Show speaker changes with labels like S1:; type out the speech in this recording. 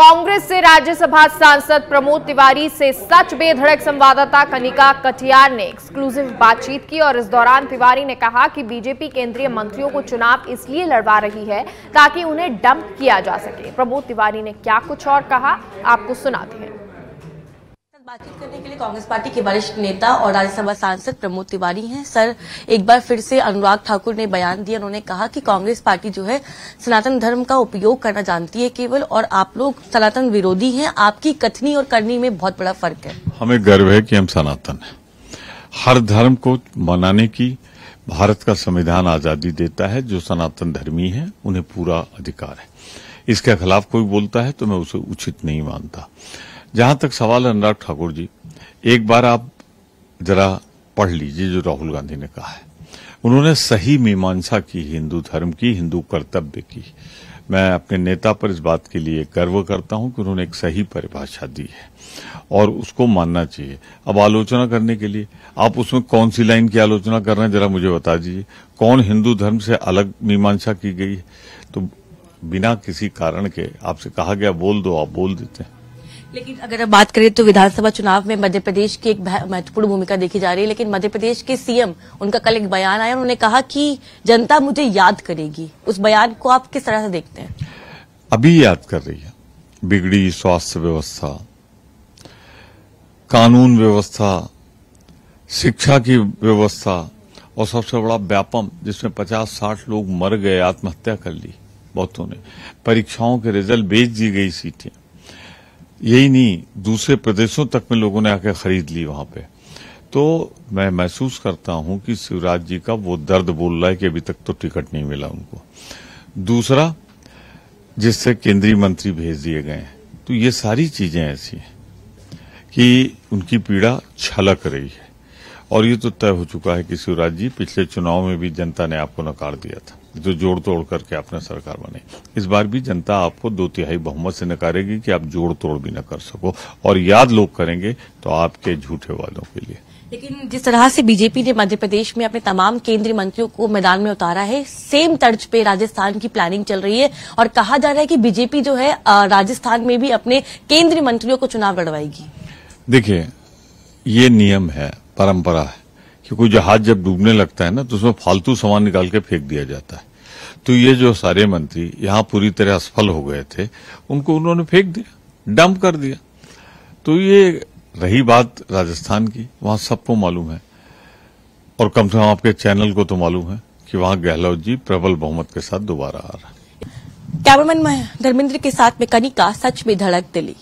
S1: कांग्रेस से राज्यसभा सांसद प्रमोद तिवारी से सच बेधड़क संवाददाता कनिका कटियार ने एक्सक्लूसिव बातचीत की और इस दौरान तिवारी ने कहा कि बीजेपी केंद्रीय मंत्रियों को चुनाव इसलिए लड़वा रही है ताकि उन्हें डंप किया जा सके प्रमोद तिवारी ने क्या कुछ और कहा आपको सुनाते हैं बातचीत करने के लिए कांग्रेस पार्टी के वरिष्ठ नेता और राज्यसभा सांसद प्रमोद तिवारी हैं सर एक बार फिर से अनुराग ठाकुर ने बयान दिया उन्होंने कहा कि कांग्रेस पार्टी जो है सनातन धर्म का उपयोग करना जानती है केवल और आप लोग सनातन विरोधी हैं आपकी कथनी और करनी में बहुत बड़ा फर्क है
S2: हमें गर्व है कि हम सनातन है हर धर्म को मनाने की भारत का संविधान आजादी देता है जो सनातन धर्मी है उन्हें पूरा अधिकार है इसके खिलाफ कोई बोलता है तो मैं उसे उचित नहीं मानता जहां तक सवाल अनुराग ठाकुर जी एक बार आप जरा पढ़ लीजिए जो राहुल गांधी ने कहा है उन्होंने सही मीमांसा की हिंदू धर्म की हिंदू कर्तव्य की मैं अपने नेता पर इस बात के लिए गर्व करता हूं कि उन्होंने एक सही परिभाषा दी है और उसको मानना चाहिए अब आलोचना करने के लिए आप उसमें कौन सी लाइन की आलोचना कर रहे हैं जरा मुझे बता दीजिए कौन हिंदू धर्म से अलग मीमांसा की गई है तो बिना किसी कारण के आपसे कहा गया बोल दो आप बोल देते हैं
S1: लेकिन अगर अब बात करें तो विधानसभा चुनाव में मध्य प्रदेश की एक महत्वपूर्ण भूमिका देखी जा रही है लेकिन मध्य प्रदेश के सीएम उनका कल एक बयान आया उन्होंने कहा कि जनता मुझे याद करेगी उस बयान को आप किस तरह से देखते हैं
S2: अभी याद कर रही है बिगड़ी स्वास्थ्य व्यवस्था कानून व्यवस्था शिक्षा की व्यवस्था और सबसे बड़ा व्यापम जिसमें 50-60 लोग मर गए आत्महत्या कर ली बहुतों ने परीक्षाओं के रिजल्ट बेच दी गई सीटें यही नहीं दूसरे प्रदेशों तक में लोगों ने आकर खरीद ली वहां पे तो मैं महसूस करता हूं कि शिवराज जी का वो दर्द बोल रहा है कि अभी तक तो टिकट नहीं मिला उनको दूसरा जिससे केंद्रीय मंत्री भेज दिए गए तो ये सारी चीजें ऐसी हैं कि उनकी पीड़ा छलक रही है और ये तो तय हो चुका है कि शिवराज जी पिछले चुनाव में भी जनता ने आपको नकार दिया था जो जोड़ तोड़ करके आपने सरकार बनाई इस बार भी जनता आपको दो तिहाई बहुमत से नकारेगी कि आप जोड़ तोड़ भी न कर सको और याद लोग करेंगे तो आपके झूठे वादों के लिए लेकिन
S1: जिस तरह से बीजेपी ने मध्य प्रदेश में अपने तमाम केंद्रीय मंत्रियों को मैदान में उतारा है सेम तर्ज पे राजस्थान की प्लानिंग चल रही है और कहा जा रहा है कि बीजेपी जो है राजस्थान में भी अपने केंद्रीय मंत्रियों को चुनाव लड़वाएगी
S2: देखिए ये नियम है परंपरा है क्योंकि जहाज जब डूबने लगता है ना तो उसमें फालतू सामान निकाल के फेंक दिया जाता है तो ये जो सारे मंत्री यहां पूरी तरह असफल हो गए थे उनको उन्होंने फेंक दिया डंप कर दिया तो ये रही बात राजस्थान की वहां सबको मालूम है और कम से कम आपके चैनल को तो मालूम है कि वहां गहलोत जी प्रबल बहुमत के साथ दोबारा आ रहा
S1: है कैमरामैन धर्मेंद्र के साथ में कनिका सच में धड़क दिली